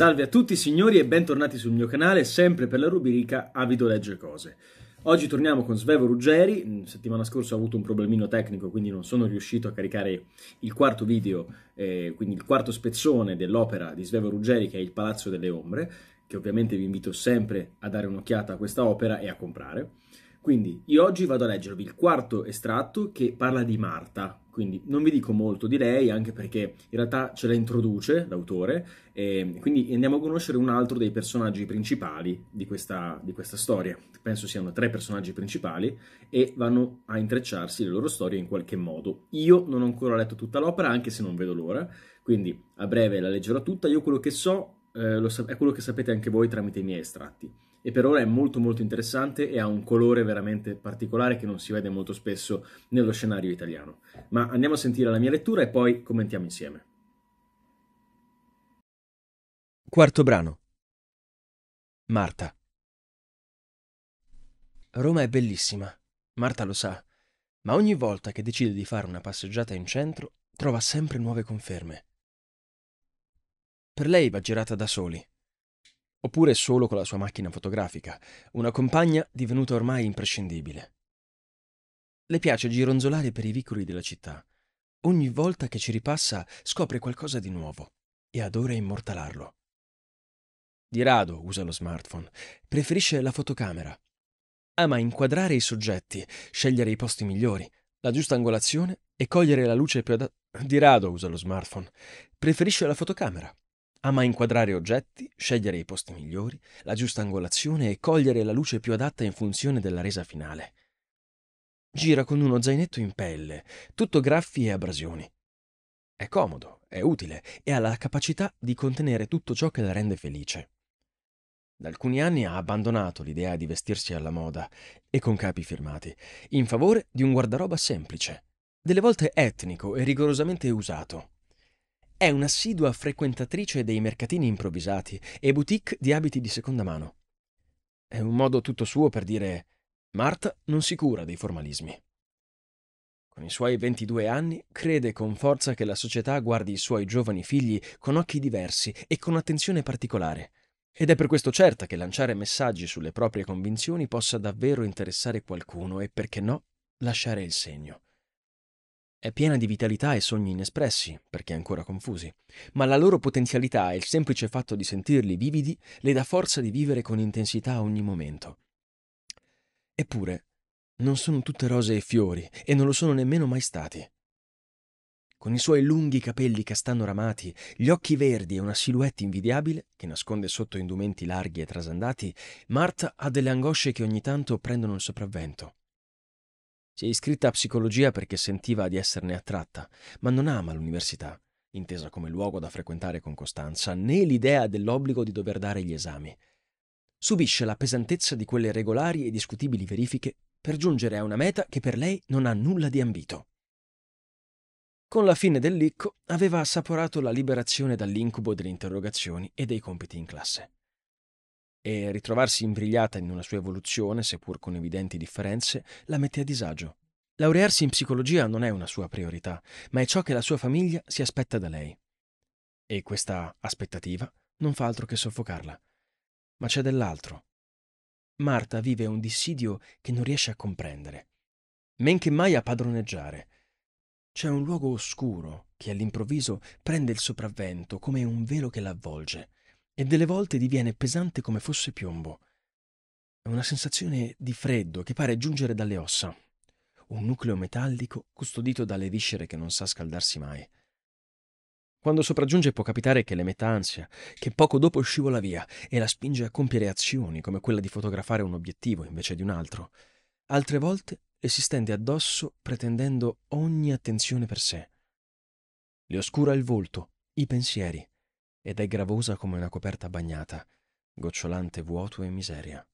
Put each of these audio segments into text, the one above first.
Salve a tutti signori e bentornati sul mio canale, sempre per la rubrica Avido Legge Cose. Oggi torniamo con Svevo Ruggeri, mm, settimana scorsa ho avuto un problemino tecnico quindi non sono riuscito a caricare il quarto video, eh, quindi il quarto spezzone dell'opera di Svevo Ruggeri che è Il Palazzo delle Ombre, che ovviamente vi invito sempre a dare un'occhiata a questa opera e a comprare. Quindi io oggi vado a leggervi il quarto estratto che parla di Marta, quindi non vi dico molto di lei anche perché in realtà ce la introduce l'autore, e ehm, quindi andiamo a conoscere un altro dei personaggi principali di questa, di questa storia, penso siano tre personaggi principali e vanno a intrecciarsi le loro storie in qualche modo. Io non ho ancora letto tutta l'opera anche se non vedo l'ora, quindi a breve la leggerò tutta, io quello che so eh, è quello che sapete anche voi tramite i miei estratti e per ora è molto molto interessante e ha un colore veramente particolare che non si vede molto spesso nello scenario italiano. Ma andiamo a sentire la mia lettura e poi commentiamo insieme. Quarto brano. Marta. Roma è bellissima, Marta lo sa, ma ogni volta che decide di fare una passeggiata in centro trova sempre nuove conferme. Per lei va girata da soli, oppure solo con la sua macchina fotografica, una compagna divenuta ormai imprescindibile. Le piace gironzolare per i vicoli della città. Ogni volta che ci ripassa scopre qualcosa di nuovo e adora immortalarlo. Di rado usa lo smartphone, preferisce la fotocamera. Ama inquadrare i soggetti, scegliere i posti migliori, la giusta angolazione e cogliere la luce più adatta. Di rado usa lo smartphone, preferisce la fotocamera. Ama inquadrare oggetti, scegliere i posti migliori, la giusta angolazione e cogliere la luce più adatta in funzione della resa finale. Gira con uno zainetto in pelle, tutto graffi e abrasioni. È comodo, è utile e ha la capacità di contenere tutto ciò che la rende felice. Da alcuni anni ha abbandonato l'idea di vestirsi alla moda e con capi firmati, in favore di un guardaroba semplice, delle volte etnico e rigorosamente usato. È un'assidua frequentatrice dei mercatini improvvisati e boutique di abiti di seconda mano. È un modo tutto suo per dire Marta non si cura dei formalismi. Con i suoi 22 anni crede con forza che la società guardi i suoi giovani figli con occhi diversi e con attenzione particolare. Ed è per questo certa che lanciare messaggi sulle proprie convinzioni possa davvero interessare qualcuno e, perché no, lasciare il segno. È piena di vitalità e sogni inespressi, perché ancora confusi, ma la loro potenzialità e il semplice fatto di sentirli vividi le dà forza di vivere con intensità ogni momento. Eppure, non sono tutte rose e fiori, e non lo sono nemmeno mai stati. Con i suoi lunghi capelli castano ramati, gli occhi verdi e una silhouette invidiabile, che nasconde sotto indumenti larghi e trasandati, Marta ha delle angosce che ogni tanto prendono il sopravvento. Si è iscritta a psicologia perché sentiva di esserne attratta, ma non ama l'università, intesa come luogo da frequentare con costanza, né l'idea dell'obbligo di dover dare gli esami. Subisce la pesantezza di quelle regolari e discutibili verifiche per giungere a una meta che per lei non ha nulla di ambito. Con la fine del licco aveva assaporato la liberazione dall'incubo delle interrogazioni e dei compiti in classe e ritrovarsi imbrigliata in una sua evoluzione, seppur con evidenti differenze, la mette a disagio. Laurearsi in psicologia non è una sua priorità, ma è ciò che la sua famiglia si aspetta da lei. E questa aspettativa non fa altro che soffocarla. Ma c'è dell'altro. Marta vive un dissidio che non riesce a comprendere, men che mai a padroneggiare. C'è un luogo oscuro che all'improvviso prende il sopravvento come un velo che l'avvolge e delle volte diviene pesante come fosse piombo. È una sensazione di freddo che pare giungere dalle ossa. Un nucleo metallico custodito dalle viscere che non sa scaldarsi mai. Quando sopraggiunge può capitare che le metta ansia, che poco dopo scivola via e la spinge a compiere azioni come quella di fotografare un obiettivo invece di un altro. Altre volte le si stende addosso pretendendo ogni attenzione per sé. Le oscura il volto, i pensieri, ed è gravosa come una coperta bagnata, gocciolante vuoto e miseria.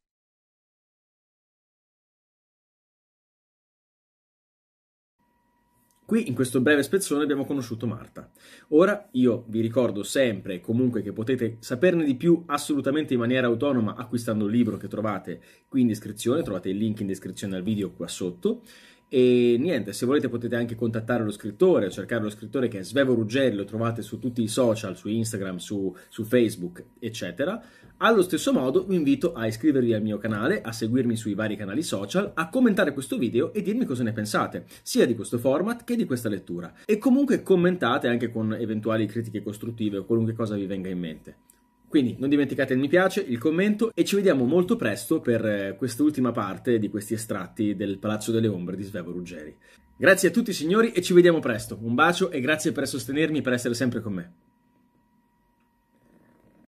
Qui in questo breve spezzone abbiamo conosciuto Marta. Ora io vi ricordo sempre e comunque che potete saperne di più assolutamente in maniera autonoma acquistando il libro che trovate qui in descrizione, trovate il link in descrizione al video qua sotto. E niente, se volete potete anche contattare lo scrittore cercare lo scrittore che è Svevo Ruggeri, lo trovate su tutti i social, su Instagram, su, su Facebook, eccetera. Allo stesso modo vi invito a iscrivervi al mio canale, a seguirmi sui vari canali social, a commentare questo video e dirmi cosa ne pensate, sia di questo format che di questa lettura. E comunque commentate anche con eventuali critiche costruttive o qualunque cosa vi venga in mente. Quindi non dimenticate il mi piace, il commento e ci vediamo molto presto per eh, quest'ultima parte di questi estratti del Palazzo delle Ombre di Svevo Ruggeri. Grazie a tutti signori e ci vediamo presto. Un bacio e grazie per sostenermi e per essere sempre con me.